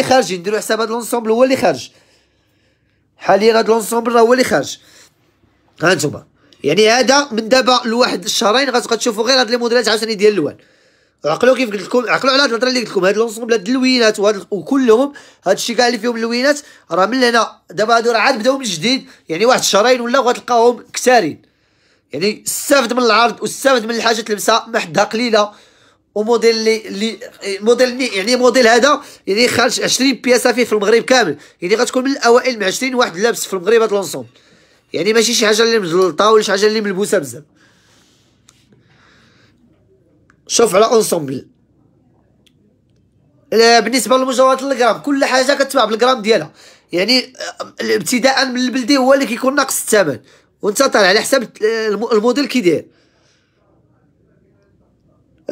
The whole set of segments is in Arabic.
اللي خارجين نديرو حساب هاد لونسومبل هو اللي خارج حاليا هاد لونسومبل راه هو اللي خارج ها يعني هذا من دابا لواحد الشهرين غتبقى تشوفوا غير هاد لي موديلات عاوتاني ديال الوان عقلوا كيف قلت لكم عقلوا على هاد الهضره اللي قلت لكم هاد لونسومبل هاد اللوينات وهاد وكلهم هاد الشيء كاع اللي فيهم اللوينات راه من هنا دابا هادو راه عاد بداو من جديد يعني واحد الشهرين ولا غتلقاهم كثارين يعني استافد من العرض واستافد من الحاجه تلبسها محدها قليله وموديل لي لي موديل يعني موديل هذا يعني خارج 20 بياسه فيه في المغرب كامل يعني غتكون من الاوائل مع 20 واحد لابس في المغرب هاد لونسومبل يعني ماشي شي حاجه اللي مزلطه ولا شي حاجه اللي ملبوسه بزاف شوف على اونسومبل بالنسبه للمجوهرات الجرام كل حاجه كتباع بالجرام ديالها يعني ابتداء من البلدي هو اللي كيكون ناقص الثمن وانت طالع على حساب الموديل كيداير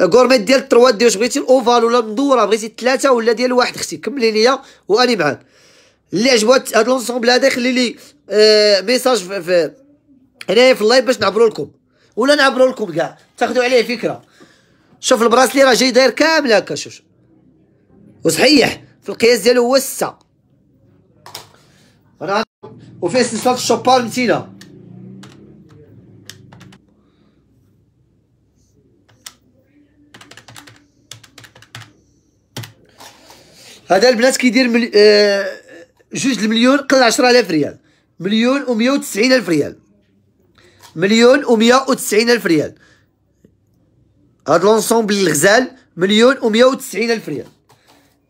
كورميت ديال التروا ديال واش بغيتي الاوفال ولا مدوره بغيتي ثلاثه ولا ديال واحد اختي كملي ليا واني معاك اللي عجبات هاد لونسومبل هذا خلي لي آه ميساج في, في هنايا في اللايف باش نعبروا لكم ولا نعبروا لكم كاع تاخذوا عليه فكره شوف البراسلي راه جاي داير كامل هكا شوف وصحيح في القياس ديالو هو 6 وفيه سلسله الشوبار متينه هذا البنات كيدير مل... آه... جوج المليون قل 10000 ريال مليون و190 الف ريال مليون و190 الف ريال هاد لونسومبل الغزال مليون و190 الف ريال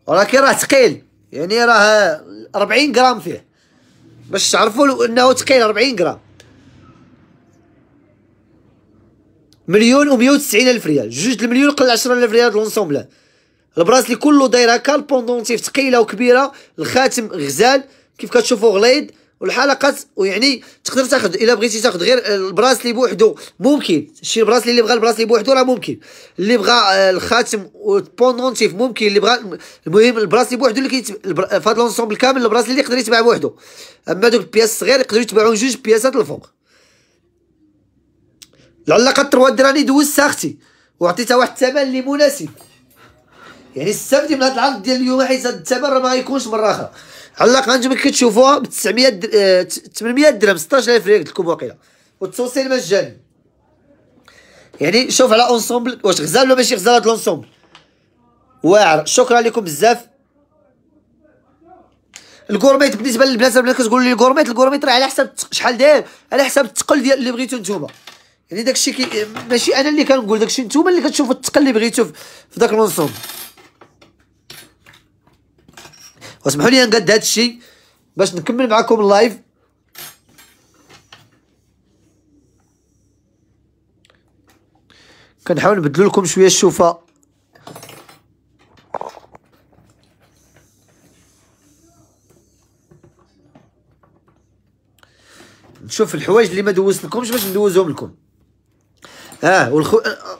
ولكن راه ثقيل يعني راه 40 غرام فيه باش تعرفوا انه ثقيل 40 غرام مليون و190 الف ريال جوج المليون قل 10000 ريال لونسومبل البراسلي كله داير هكا البوندونتيف ثقيله وكبيره الخاتم غزال كيف كتشوفوا غليظ والحلقات ويعني تقدر تاخذ الا بغيتي تاخذ غير البراسلي بوحدو ممكن شي البراسلي اللي بغى البراسلي بوحدو راه ممكن اللي بغى آه، الخاتم والبوندونتيف ممكن اللي بغى المهم البراسلي بوحدو اللي كيتب آه، في هذا لونسومبل كامل البراسلي اللي يقدر يتباع بوحدو اما دوك البياس الصغير يقدروا يتباعوا جوج بياسات الفوق العلاقه 3 دراني دوزت ساختي وعطيتها واحد الثمن اللي مناسب يعني السبت من هذا العرض ديال اليوم حيت الثمن ما غيكونش مره اخرى على الاقل انتم كتشوفوها ب 900 در... 800 آه، درهم 16000 ريال قلت لكم واقيلا والتوصيل مجاني يعني شوف على اونسومبل واش غزال ولا ماشي غزال هذا لونسومبل واعر شكرا لكم بزاف الكورميت بالنسبه للبنات اللي كتقول لي الكورميت الكورميت راه على حسب شحال داير على حسب الثقل ديال اللي بغيتو نتوما يعني داكشي كي ماشي انا اللي كنقول داكشي نتوما اللي كتشوفوا الثقل اللي بغيتو في داك لونسومبل واسمحوا لي نقد هذا الشيء باش نكمل معكم اللايف كنحاول نبدل لكم شويه الشوفه نشوف الحوايج اللي ما دوزت لكمش باش ندوزهم لكم اه والخو آه، آه،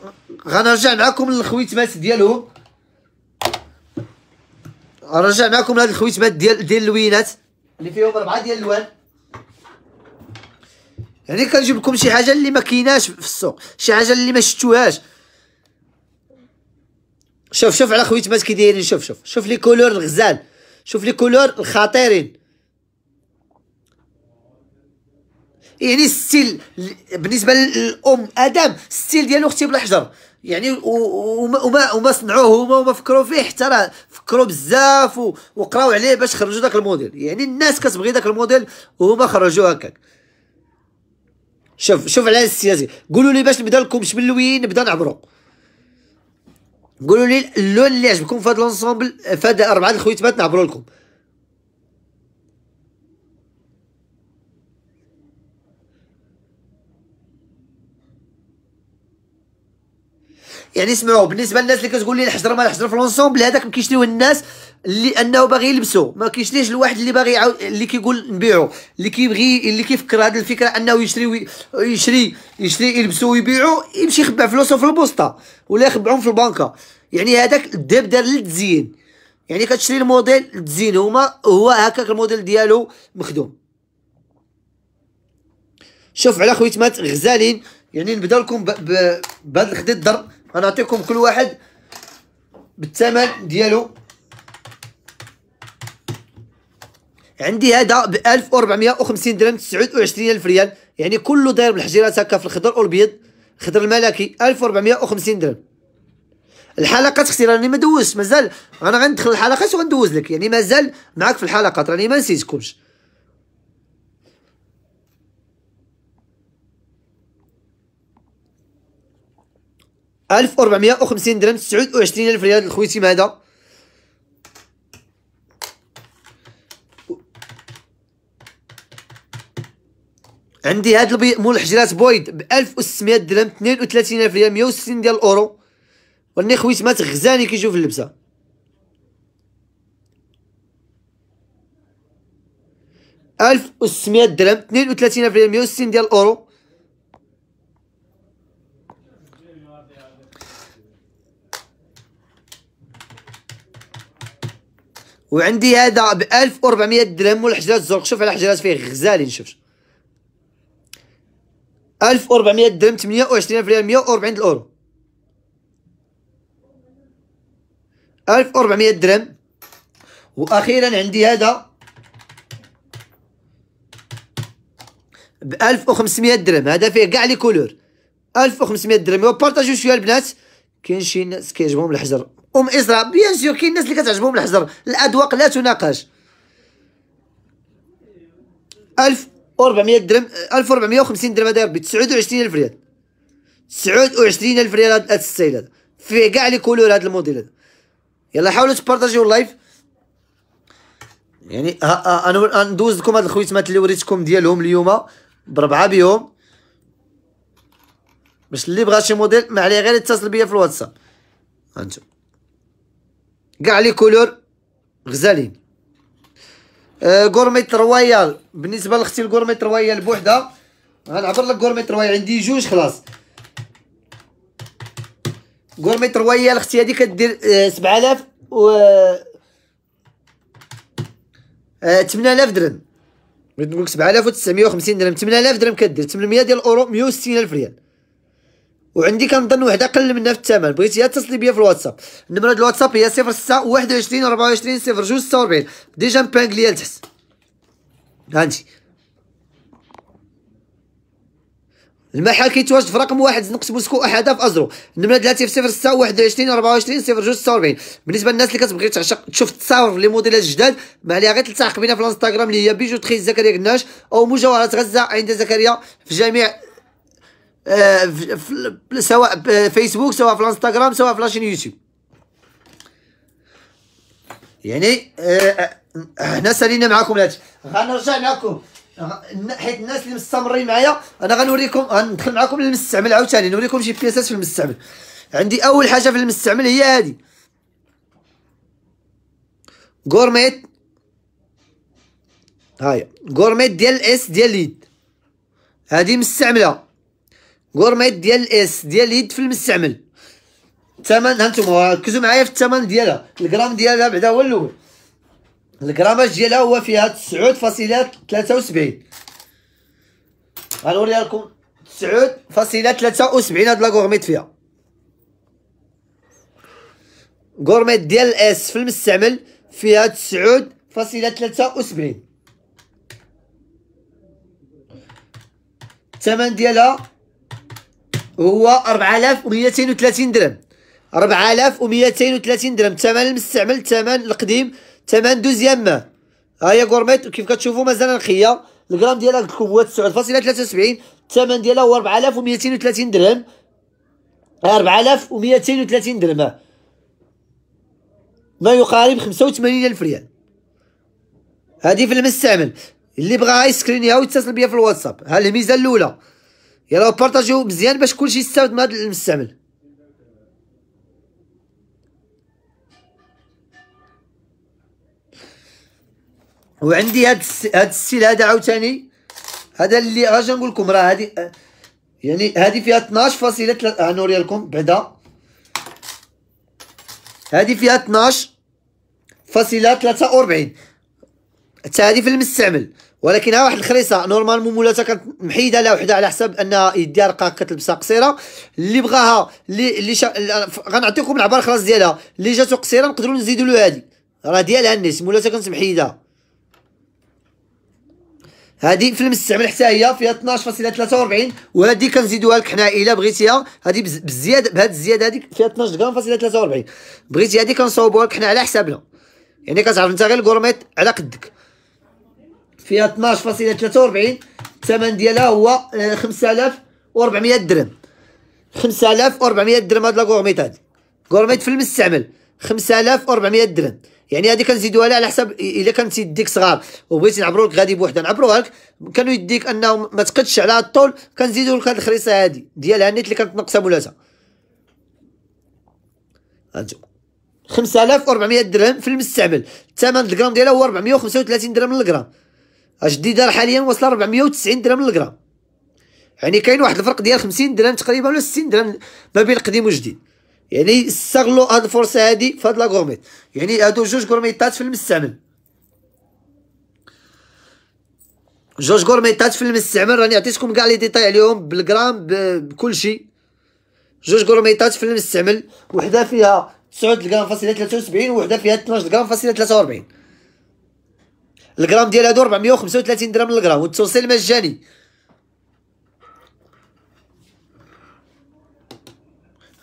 غنرجع معكم للخويتمات ديالهم رجع معكم لهاد الخويتمات ديال ديال اللوينات اللي فيهم ربعه ديال الالوان يعني كنجيب لكم شي حاجه اللي ما كايناش في السوق شي حاجه اللي ما شفتوهاش شوف شوف على خويتمات كي دايرين شوف شوف شوف لي كولور الغزال شوف لي كولور الخطيرين يعني ستيل بالنسبه للام ادم ستيل ديالو اختي بالحجر يعني وما وما صنعوه هما وما فكروا فيه حتى راه فكروا بزاف وقراو عليه باش خرجوا داك الموديل يعني الناس كتبغي داك الموديل وهما خرجوا هكاك شوف شوف على السياسي قولوا لي باش نبدا لكم شملويين نبدا نعبرو قولوا لي اللون اللي عجبكم في هذا لونسومبل في هاد اربعه الخويتمات نعبروا لكم يعني اسمعوا بالنسبه للناس اللي كتقول لي الحجر ما الحجر في لونسومبل هذاك ما كيشريوه الناس اللي انه باغي يلبسو ما كيشريش الواحد اللي باغي يعاود اللي كيقول نبيعو اللي كيبغي اللي كيفكر هذه الفكره انه يشري وي... يشري يشري يلبسو ويبيعو يمشي يخبع فلوسه في البوسطه ولا يخبعهم في البنكه يعني هذاك الدب دار للتزيين يعني كتشري الموديل التزيين هما هو هكاك الموديل ديالو مخدوم شوف على خويتمات غزالين يعني نبدا لكم بهذا الخديد الضر غنعطيكم كل واحد بالثمن ديالو عندي هذا ب 1450 درهم 29000 ريال يعني كله داير بالحجيرات هكا في الخضر والبيض الخضر الملكي 1450 درهم الحلقات اختي راني ما دوزتش مازال انا غندخل الحلقات وغندوز لك يعني مازال معاك في الحلقات راني ما نسيتكمش 1450 درهم 29000 ريال الخويتيم ماذا عندي هاد البي... مول الحجرات بويض ب 1600 درهم 32000 ريال 160 ديال الاورو وني خويت ما تغزاني كيشوف اللبسه ألف وستمية درهم اثنين وثلاثين ألف ريال مية وستين ديال الأورو وعندي هذا ب 1400 درهم والحجرات الزرق شوف على الحجرات فيه غزالين شوف 1400 درهم 28 ريال 140 الاورو 1400 درهم واخيرا عندي هذا ب 1500 درهم هذا فيه كاع لي كولور 1500 درهم وبارطاجيو شويه البنات كاين شي ناس كيعجبهم الحجر ام اسراء بيان سور كاين الناس اللي كتعجبهم الحجر الاذواق لا تناقش 1400 درهم 1450 درهم هذا ربي 29000 ريال 29000 ريال هذا السيل هذا فيه كاع لي كولور هذا الموديل هذا يلا حاولوا تبارطاجيو اللايف يعني ها ها انا ندوز لكم هاد الخويتمات اللي وريتكم ديالهم اليوم بربعه بهم باش اللي بغى شي موديل ما عليه غير يتصل بيا في الواتساب هانتم كاع لي كولور غزالين غورميت آه رويال بالنسبه لاختي الغورميت رويال بوحدها غنعبر لك غورميت رويال عندي جوج خلاص غورميت رويال اختي هذه كدير آه 7000 و آه 8000 درهم بغيت نقول لك 7950 درهم 8000 درهم كدير 800 ديال الاورو 160000 ريال وعندي كنظن وحده قل منها في الثمن بغيت يا اتصلي بيا في الواتساب نمره الواتساب هي 06 21 24 02 46 ديجا مبانك ليا لتحت هانتي المحل كيتواجد في رقم واحد زنقة موسكو احدا في ازرو النمره ديال الهاتف 06 21 24 02 46 بالنسبه للناس اللي كتبغي تعشق تشوف التصاور لي موديلات جداد ما عليها غير تلتحق بينا في الانستغرام اللي هي بيجو تخي زكريا كناش او مجوهرات غزه عند زكريا في جميع آه، سواء فيسبوك سواء في الانستغرام سواء في لاشين يوتيوب يعني آه، آه، هنا سالينا معكم الهاتف غنرجع معكم حيت الناس اللي مستمرين معايا انا غنوريكم غندخل معكم للمستعمل عاوتاني نوريكم شي بياسات في المستعمل عندي اول حاجه في المستعمل هي هادي غورميت هاي غورميت ديال الاس ديال ليد هادي مستعمله غورميت ديال الاس ديال اليد في المستعمل الثمن هانتوما ركزوا معايا في الثمن ديالها الجرام ديالها بعدا هو الاول الجراماج ديالها هو فيها تسعود فاصلة ثلاثة وسبعين غنوريها لكم تسعود فاصلة ثلاثة وسبعين هاد لاكورميت فيها غورميت ديال الاس في المستعمل فيها تسعود فاصلة ثلاثة وسبعين الثمن ديالها هو 4230 درهم 4230 درهم ثمن المستعمل الثمن القديم ثمن دوزيام ما ها هي غورميت كيف كتشوفوا مازال نقيه الغرام ديالها هاد هو 9.73 الثمن ديالها هو 4230 درهم 4230 درهم ما يقارب 85000 ريال هذه في المستعمل اللي بغاها يسكرينيها ويتصل بيا في الواتساب ها الميزه الاولى يلا بارطاجيو مزيان باش كلشي يستافد من هذا المستعمل وعندي هاد هاد السيل هذا عاوتاني هذا اللي راجع نقول لكم راه هادي يعني هادي فيها 12 فاصله 3 نوري لكم بعدا هادي فيها 12 فاصله 43 حتى هذه في المستعمل ولكن ها واحد الخريصه نورمالمون مولاتها كانت محيده لها وحده على حساب انها يديها رقاق كتلبسها قصيره اللي بغاها اللي اللي شا... غنعطيكم العبار خلاص ديالها اللي جاتو قصيره نقدروا نزيدوا له هذه راه ديالها الناس مولاتها كانت محيده هذه في المستعمل حتى هي فيها 12.43 وهذه كنزيدوها لك حنا الا بغيتيها هذه بالزياده بهاد الزياده هذيك فيها 12.43 فاصله بغيتي هذه كنصاوبوها لك حنا على حسابنا يعني كتعرف انت غير الكورميت على قدك فيها 12.43 الثمن ديالها هو 5400 آه، درهم 5400 درهم هاد لا غورميت هادي كورميت في المستعمل 5400 درهم يعني هادي كنزيدوها لها على حسب الا كانت يديك صغار وبغيتي نعبروا لك غادي بوحده نعبروها لك كانوا يديك انه ما تقدش على الطول كنزيدوا لك هاد الخريصه هادي ديال هانيت اللي كانت ناقصه هانتو هانتوما 5400 درهم في المستعمل الثمن الجرام ديالها هو 435 درهم للجرام الجديده حاليا واصله 490 درهم للغرام يعني كاين واحد الفرق ديال 50 درهم تقريبا ولا 60 درهم ما بين القديم والجديد يعني استغلوا هاد الفرصه هادي في هاد لا غورميت يعني هادو جوج غورميتات في المستعمل جوج غورميتات في المستعمل راني عطيتكم كاع لي ديتاي عليهم بالغرام بكل شيء جوج غورميتات في المستعمل وحده فيها 9 غرام فاصله 73 وحده فيها 12 غرام فاصله 43 الجرام ديال هادو 435 درهم للجرام والتوصيل مجاني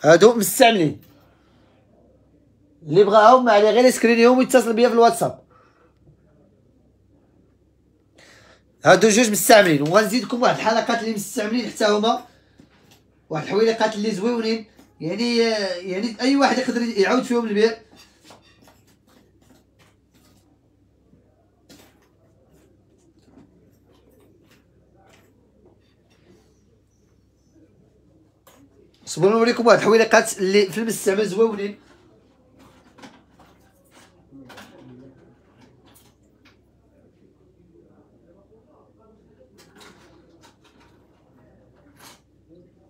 هادو مستعملين اللي بغاهم ما عليه غير يسكرينيهم ويتصل بيا في الواتساب هادو جوج مستعملين وغنزيدكم واحد الحلقات اللي مستعملين حتى هما واحد الحويلقات اللي زويونين يعني يعني اي واحد يقدر يعاود فيهم البيع صبروا عليكم واحد الحويلقات اللي في المستعمل زوينين